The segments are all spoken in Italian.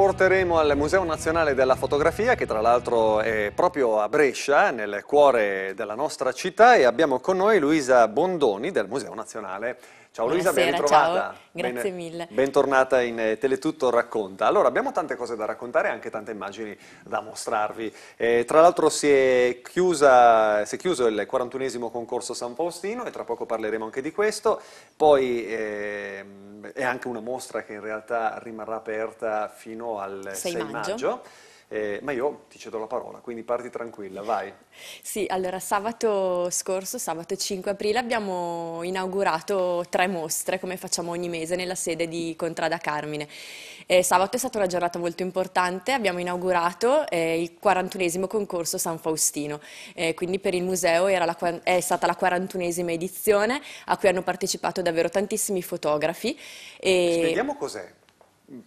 porteremo al Museo Nazionale della Fotografia che tra l'altro è proprio a Brescia, nel cuore della nostra città e abbiamo con noi Luisa Bondoni del Museo Nazionale Ciao Luisa, ben ritrovata. Ciao. Grazie ben, mille. Bentornata in eh, Teletutto Racconta. Allora, abbiamo tante cose da raccontare e anche tante immagini da mostrarvi. Eh, tra l'altro si, si è, chiuso il 41esimo concorso San Faustino e tra poco parleremo anche di questo. Poi eh, è anche una mostra che in realtà rimarrà aperta fino al 6, 6 maggio. maggio eh, ma io ti cedo la parola, quindi parti tranquilla, vai. Sì, allora sabato scorso, sabato 5 aprile, abbiamo inaugurato tre mostre, come facciamo ogni mese, nella sede di Contrada Carmine. Eh, sabato è stata una giornata molto importante, abbiamo inaugurato eh, il 41 concorso San Faustino, eh, quindi per il museo la, è stata la 41esima edizione a cui hanno partecipato davvero tantissimi fotografi. E... Spieghiamo cos'è,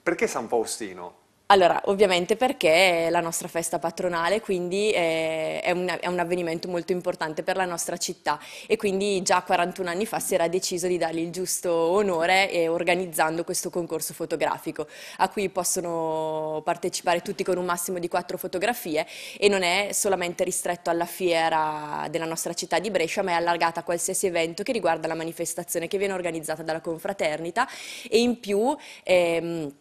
perché San Faustino? Allora, ovviamente perché è la nostra festa patronale, quindi eh, è, un, è un avvenimento molto importante per la nostra città e quindi già 41 anni fa si era deciso di dargli il giusto onore eh, organizzando questo concorso fotografico a cui possono partecipare tutti con un massimo di quattro fotografie e non è solamente ristretto alla fiera della nostra città di Brescia ma è allargata a qualsiasi evento che riguarda la manifestazione che viene organizzata dalla confraternita e in più ehm,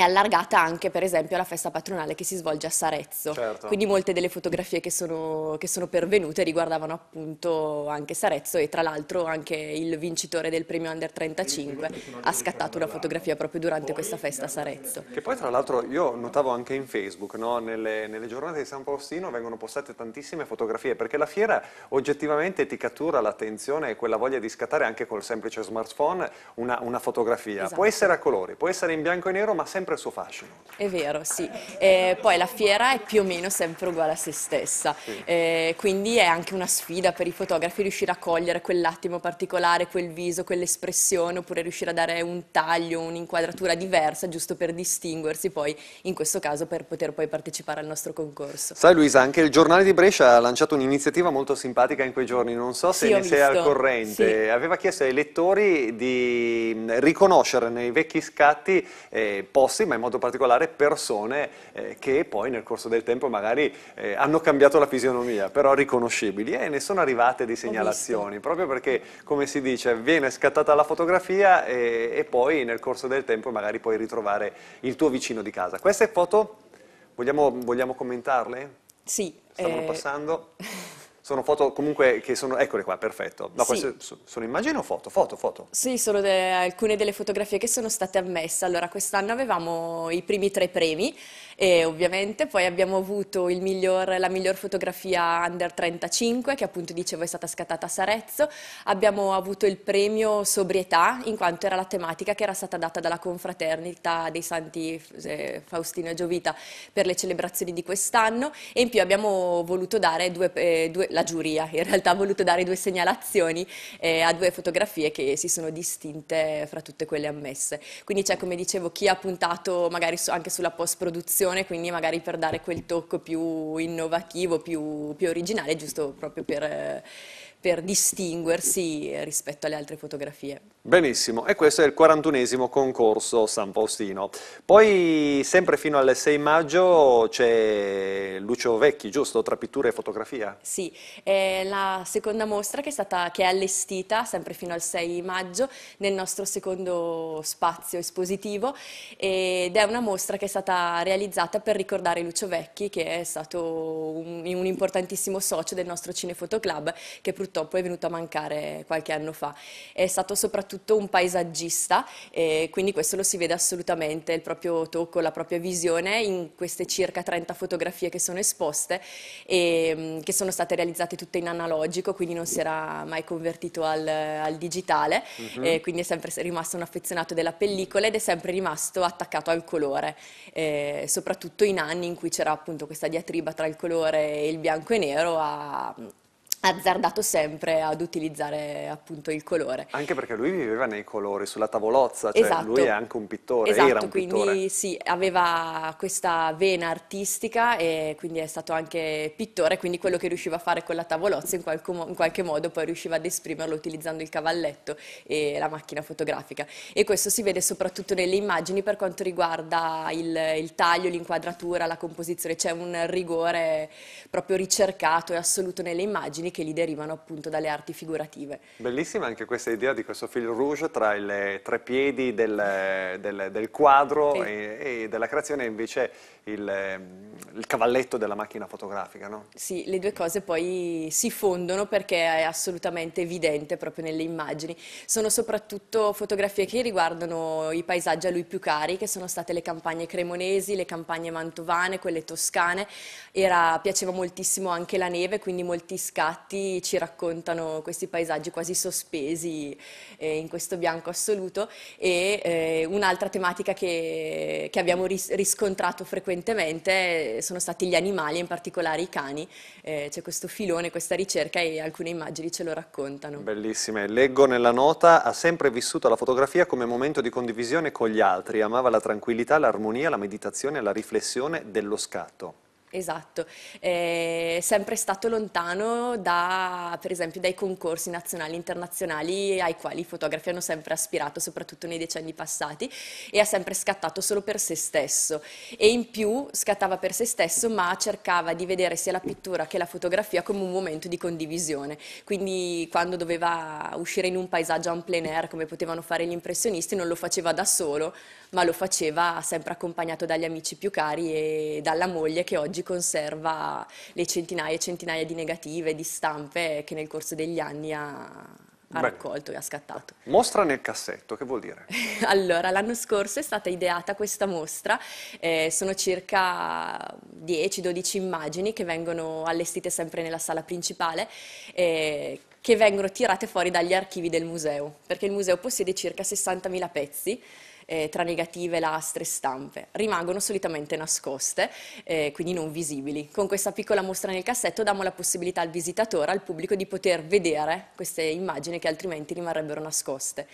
è allargata anche per esempio alla festa patronale che si svolge a Sarezzo, certo. quindi molte delle fotografie che sono, che sono, pervenute riguardavano appunto anche Sarezzo e tra l'altro anche il vincitore del premio Under 35 ha scattato una fotografia proprio durante questa festa a Sarezzo. Che poi tra l'altro io notavo anche in Facebook, no? nelle, nelle, giornate di San Paustino vengono postate tantissime fotografie perché la fiera oggettivamente ti cattura l'attenzione e quella voglia di scattare anche col semplice smartphone una, una fotografia. Esatto. Può essere a colori, può essere in bianco e nero ma sempre sempre il suo fascino. È vero, sì. E poi la fiera è più o meno sempre uguale a se stessa, sì. e quindi è anche una sfida per i fotografi riuscire a cogliere quell'attimo particolare, quel viso, quell'espressione, oppure riuscire a dare un taglio, un'inquadratura diversa, giusto per distinguersi poi, in questo caso, per poter poi partecipare al nostro concorso. Sai Luisa, anche il giornale di Brescia ha lanciato un'iniziativa molto simpatica in quei giorni, non so se sì, ne sei al corrente. Sì. Aveva chiesto ai lettori di riconoscere nei vecchi scatti eh, post mossi, ma in modo particolare persone eh, che poi nel corso del tempo magari eh, hanno cambiato la fisionomia, però riconoscibili, e ne sono arrivate di segnalazioni, proprio perché, come si dice, viene scattata la fotografia e, e poi nel corso del tempo magari puoi ritrovare il tuo vicino di casa. Queste foto, vogliamo, vogliamo commentarle? Sì. Stanno eh... passando? Sono foto comunque che sono, eccole qua, perfetto. Ma sì. sono immagini o foto? Foto, foto. Sì, sono de alcune delle fotografie che sono state ammesse. Allora, quest'anno avevamo i primi tre premi e ovviamente poi abbiamo avuto miglior, la miglior fotografia under 35 che appunto dicevo è stata scattata a Sarezzo, abbiamo avuto il premio sobrietà in quanto era la tematica che era stata data dalla confraternita dei Santi eh, Faustino e Giovita per le celebrazioni di quest'anno e in più abbiamo voluto dare due, eh, due, la giuria in realtà ha voluto dare due segnalazioni eh, a due fotografie che si sono distinte fra tutte quelle ammesse. Quindi c'è come dicevo chi ha puntato magari anche sulla post produzione produzione, quindi magari per dare quel tocco più innovativo, più, più originale, giusto proprio per, eh, per distinguersi rispetto alle altre fotografie. Benissimo, e questo è il 41 esimo concorso San Faustino. Poi, sempre fino al 6 maggio, c'è Lucio Vecchi, giusto? Tra pittura e fotografia? Sì, è la seconda mostra che è, stata, che è allestita, sempre fino al 6 maggio, nel nostro secondo spazio espositivo, ed è una mostra che è stata realizzata per ricordare Lucio Vecchi, che è stato un, un importantissimo socio del nostro Cinefotoclub, che purtroppo è venuto a mancare qualche anno fa. È stato soprattutto soprattutto un paesaggista, eh, quindi questo lo si vede assolutamente, il proprio tocco, la propria visione in queste circa 30 fotografie che sono esposte e mm, che sono state realizzate tutte in analogico, quindi non si era mai convertito al, al digitale, uh-huh. eh, quindi è sempre rimasto un affezionato della pellicola ed è sempre rimasto attaccato al colore, eh, soprattutto in anni in cui c'era appunto questa diatriba tra il colore e il bianco e nero, ha, azzardato sempre ad utilizzare appunto il colore. Anche perché lui viveva nei colori, sulla tavolozza, cioè esatto. lui è anche un pittore, esatto, era un quindi, pittore. Sì, aveva questa vena artistica e quindi è stato anche pittore, quindi quello che riusciva a fare con la tavolozza in, qualche, in qualche modo poi riusciva ad esprimerlo utilizzando il cavalletto e la macchina fotografica. E questo si vede soprattutto nelle immagini per quanto riguarda il, il taglio, l'inquadratura, la composizione, c'è un rigore proprio ricercato e assoluto nelle immagini che gli derivano appunto dalle arti figurative. Bellissima anche questa idea di questo fil rouge tra i tre piedi del, del, del quadro sì. e, e della creazione invece il, ehm, il cavalletto della macchina fotografica, no? Sì, le due cose poi si fondono perché è assolutamente evidente proprio nelle immagini. Sono soprattutto fotografie che riguardano i paesaggi a lui più cari, che sono state le campagne cremonesi, le campagne mantovane, quelle toscane. Era, piaceva moltissimo anche la neve, quindi molti scatti ci raccontano questi paesaggi quasi sospesi eh, in questo bianco assoluto. E eh, un'altra tematica che, che abbiamo ris riscontrato frequentemente frequentemente eh, sono stati gli animali, in particolare i cani. Eh, c'è questo filone, questa ricerca e alcune immagini ce lo raccontano. Bellissime. Leggo nella nota, ha sempre vissuto la fotografia come momento di condivisione con gli altri, amava la tranquillità, l'armonia, la meditazione e la riflessione dello scatto. Esatto, è eh, sempre stato lontano da, per esempio, dai concorsi nazionali e internazionali ai quali i fotografi hanno sempre aspirato, soprattutto nei decenni passati, e ha sempre scattato solo per se stesso. E in più scattava per se stesso, ma cercava di vedere sia la pittura che la fotografia come un momento di condivisione. Quindi quando doveva uscire in un paesaggio en plein air, come potevano fare gli impressionisti, non lo faceva da solo, ma lo faceva sempre accompagnato dagli amici più cari e dalla moglie che oggi oggi conserva le centinaia e centinaia di negative, di stampe che nel corso degli anni ha, ha Beh. raccolto e ha scattato. Mostra nel cassetto, che vuol dire? allora, l'anno scorso è stata ideata questa mostra, eh, sono circa 10-12 immagini che vengono allestite sempre nella sala principale, eh, che vengono tirate fuori dagli archivi del museo, perché il museo possiede circa 60.000 pezzi, eh, tra negative, lastre, stampe. Rimangono solitamente nascoste, eh, quindi non visibili. Con questa piccola mostra nel cassetto diamo la possibilità al visitatore, al pubblico, di poter vedere queste immagini che altrimenti rimarrebbero nascoste.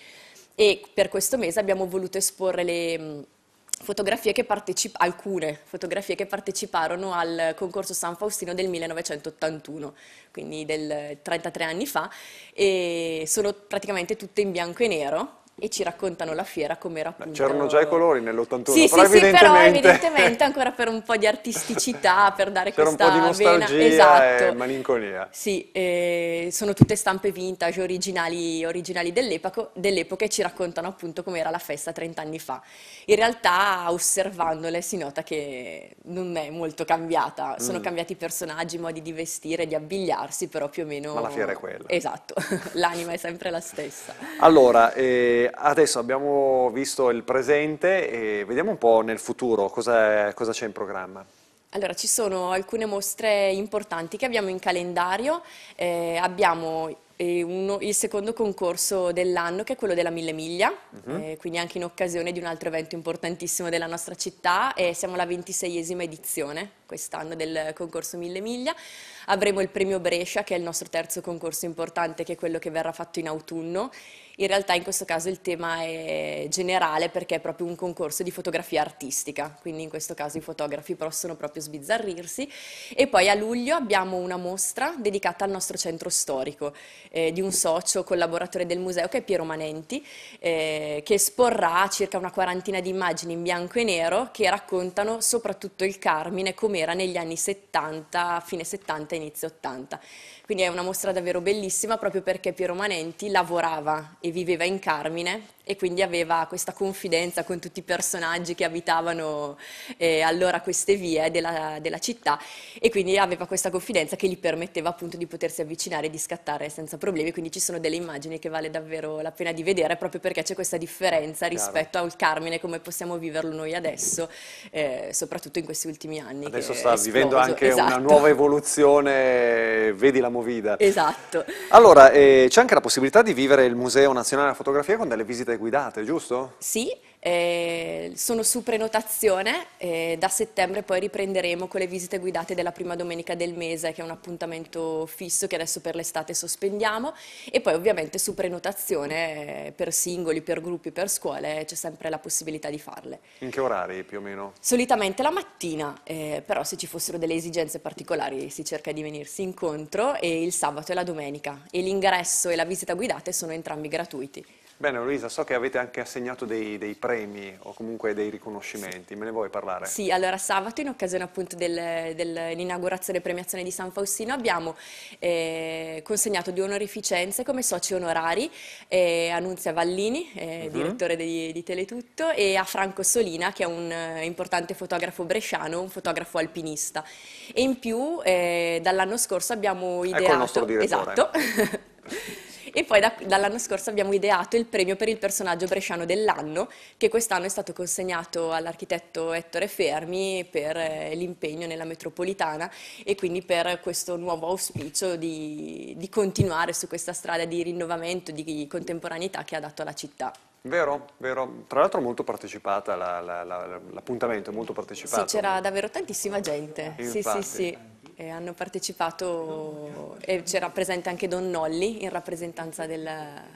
E per questo mese abbiamo voluto esporre le... Mm, fotografie alcune fotografie che parteciparono al concorso San Faustino del 1981, quindi del 33 anni fa, e sono praticamente tutte in bianco e nero, e ci raccontano la fiera come era appunto. C'erano già i colori nell'81, sì, però, sì, evidentemente... Sì, però evidentemente ancora per un po' di artisticità, per dare C'era questa vena... un po' di nostalgia vena... esatto. e malinconia. Sì, eh, sono tutte stampe vintage, originali, originali dell'epoca, dell'epoca e ci raccontano appunto come era la festa 30 anni fa. In realtà osservandole si nota che non è molto cambiata, sono mm. cambiati i personaggi, i modi di vestire, di abbigliarsi, però più o meno... Ma la fiera è quella. Esatto, l'anima è sempre la stessa. Allora, eh adesso abbiamo visto il presente e vediamo un po' nel futuro cosa c'è in programma. Allora, ci sono alcune mostre importanti che abbiamo in calendario. Eh, abbiamo eh, uno, il secondo concorso dell'anno che è quello della Mille Miglia, uh mhm. -huh. eh, quindi anche in occasione di un altro evento importantissimo della nostra città e siamo alla 26esima edizione quest'anno del concorso Mille Miglia avremo il premio Brescia che è il nostro terzo concorso importante che è quello che verrà fatto in autunno. In realtà in questo caso il tema è generale perché è proprio un concorso di fotografia artistica, quindi in questo caso i fotografi possono proprio sbizzarrirsi. E poi a luglio abbiamo una mostra dedicata al nostro centro storico eh, di un socio collaboratore del museo che è Piero Manenti, eh, che esporrà circa una quarantina di immagini in bianco e nero che raccontano soprattutto il Carmine come era negli anni 70, fine 70 e inizio 80. Quindi è una mostra davvero bellissima proprio perché Piero Manenti lavorava e viveva in Carmine e quindi aveva questa confidenza con tutti i personaggi che abitavano eh, allora queste vie della, della, città e quindi aveva questa confidenza che gli permetteva appunto di potersi avvicinare e di scattare senza problemi, quindi ci sono delle immagini che vale davvero la pena di vedere proprio perché c'è questa differenza rispetto al Carmine come possiamo viverlo noi adesso, eh, soprattutto in questi ultimi anni. Adesso sta vivendo anche esatto. una nuova evoluzione, vedi la movida. Esatto. Allora, eh, c'è anche la possibilità di vivere il Museo Nazionale della Fotografia con delle visite guidate, giusto? Sì, eh, sono su prenotazione, eh, da settembre poi riprenderemo con le visite guidate della prima domenica del mese che è un appuntamento fisso che adesso per l'estate sospendiamo e poi ovviamente su prenotazione eh, per singoli, per gruppi, per scuole c'è sempre la possibilità di farle. In che orari più o meno? Solitamente la mattina, eh, però se ci fossero delle esigenze particolari si cerca di venirsi incontro e il sabato e la domenica e l'ingresso e la visita guidate sono entrambi gratuiti. Bene Luisa, so che avete anche assegnato dei, dei, premi o comunque dei riconoscimenti, me ne vuoi parlare? Sì, allora sabato in occasione appunto del, dell'inaugurazione e premiazione di San Faustino abbiamo eh, consegnato due onorificenze come soci onorari eh, a Nunzia Vallini, eh, uh mhm. -huh. direttore di, di, Teletutto, e a Franco Solina che è un eh, importante fotografo bresciano, un fotografo alpinista. E in più eh, dall'anno scorso abbiamo ideato... Ecco il nostro direttore. Esatto, E poi da, dall'anno scorso abbiamo ideato il premio per il personaggio bresciano dell'anno, che quest'anno è stato consegnato all'architetto Ettore Fermi per eh, l'impegno nella metropolitana e quindi per questo nuovo auspicio di, di continuare su questa strada di rinnovamento, di contemporaneità che ha dato alla città. Vero, vero. Tra l'altro molto partecipata l'appuntamento, la, la, la, molto partecipato. Sì, c'era davvero tantissima gente. Infatti. Sì, sì, sì eh, hanno partecipato e c'era presente anche Don Nolli in rappresentanza del,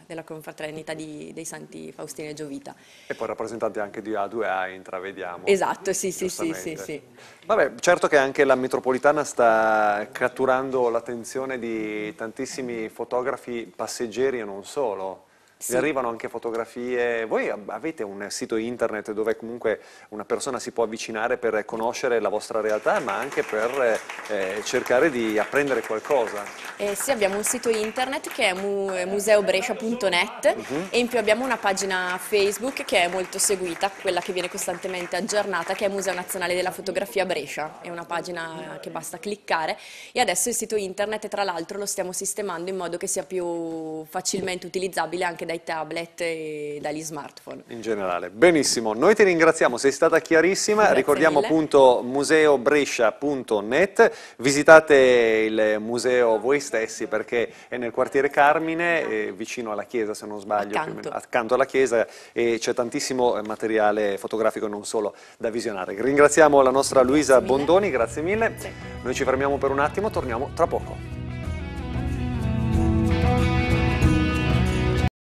della confraternita di, dei Santi Faustino e Giovita. E poi rappresentanti anche di A2A, intravediamo. Esatto, sì, sì, sì, sì, sì. Vabbè, certo che anche la metropolitana sta catturando l'attenzione di tantissimi fotografi passeggeri e non solo sì. arrivano anche fotografie. Voi avete un sito internet dove comunque una persona si può avvicinare per conoscere la vostra realtà, ma anche per eh, cercare di apprendere qualcosa? Eh, sì, abbiamo un sito internet che è mu museobrescia.net uh mhm. -huh. e in più abbiamo una pagina Facebook che è molto seguita, quella che viene costantemente aggiornata, che è Museo Nazionale della Fotografia Brescia. È una pagina che basta cliccare e adesso il sito internet tra l'altro lo stiamo sistemando in modo che sia più facilmente utilizzabile anche dai dai tablet e dagli smartphone. In generale. Benissimo, noi ti ringraziamo, sei stata chiarissima. Grazie Ricordiamo mille. appunto museobrescia.net, visitate il museo voi stessi perché è nel quartiere Carmine, esatto. eh, vicino alla chiesa se non sbaglio, accanto, accanto alla chiesa e c'è tantissimo eh, materiale fotografico non solo da visionare. Ringraziamo la nostra Luisa grazie Bondoni, grazie mille. Sì. Noi ci fermiamo per un attimo, torniamo tra poco.